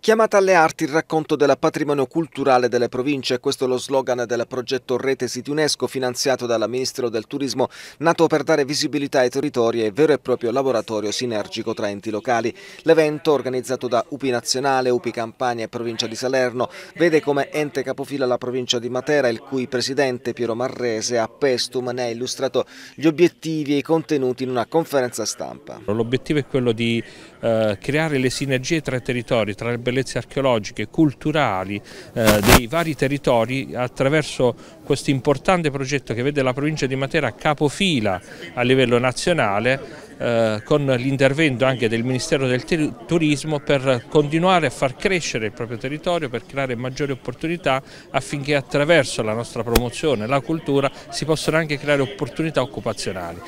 Chiamata alle arti il racconto del patrimonio culturale delle province, questo è lo slogan del progetto Rete Siti UNESCO finanziato dal Ministero del Turismo, nato per dare visibilità ai territori e vero e proprio laboratorio sinergico tra enti locali. L'evento, organizzato da UPI Nazionale, UPI Campania e Provincia di Salerno, vede come ente capofila la provincia di Matera, il cui presidente Piero Marrese a Pestum ne ha illustrato gli obiettivi e i contenuti in una conferenza stampa. L'obiettivo è quello di eh, creare le sinergie tra i territori, tra le bellezze archeologiche, culturali eh, dei vari territori attraverso questo importante progetto che vede la provincia di Matera capofila a livello nazionale eh, con l'intervento anche del Ministero del Turismo per continuare a far crescere il proprio territorio, per creare maggiori opportunità affinché attraverso la nostra promozione, la cultura, si possano anche creare opportunità occupazionali.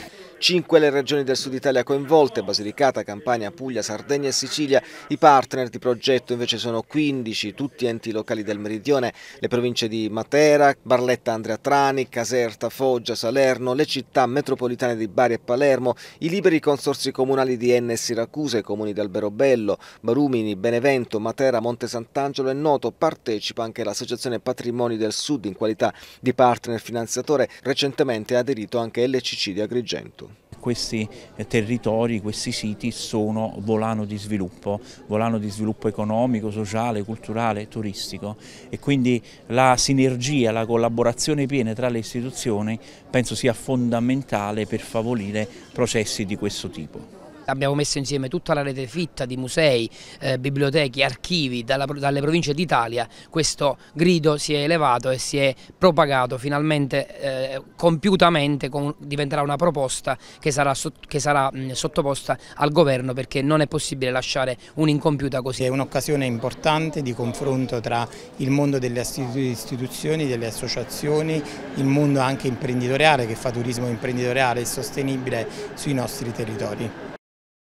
Cinque le regioni del sud Italia coinvolte, Basilicata, Campania, Puglia, Sardegna e Sicilia. I partner di progetto invece sono 15, tutti enti locali del meridione, le province di Matera, Barletta Andrea Trani, Caserta, Foggia, Salerno, le città metropolitane di Bari e Palermo, i liberi consorsi comunali di Enne e Siracusa, i comuni di Alberobello, Barumini, Benevento, Matera, Monte Sant'Angelo e Noto. Partecipa anche l'Associazione Patrimoni del Sud in qualità di partner finanziatore. Recentemente ha aderito anche LCC di Agrigento questi eh, territori, questi siti sono volano di sviluppo, volano di sviluppo economico, sociale, culturale, turistico e quindi la sinergia, la collaborazione piena tra le istituzioni penso sia fondamentale per favorire processi di questo tipo. Abbiamo messo insieme tutta la rete fitta di musei, eh, biblioteche, archivi dalla, dalle province d'Italia. Questo grido si è elevato e si è propagato finalmente eh, compiutamente, con, diventerà una proposta che sarà, che sarà mh, sottoposta al governo perché non è possibile lasciare un'incompiuta così. È un'occasione importante di confronto tra il mondo delle istituzioni, delle associazioni, il mondo anche imprenditoriale che fa turismo imprenditoriale e sostenibile sui nostri territori.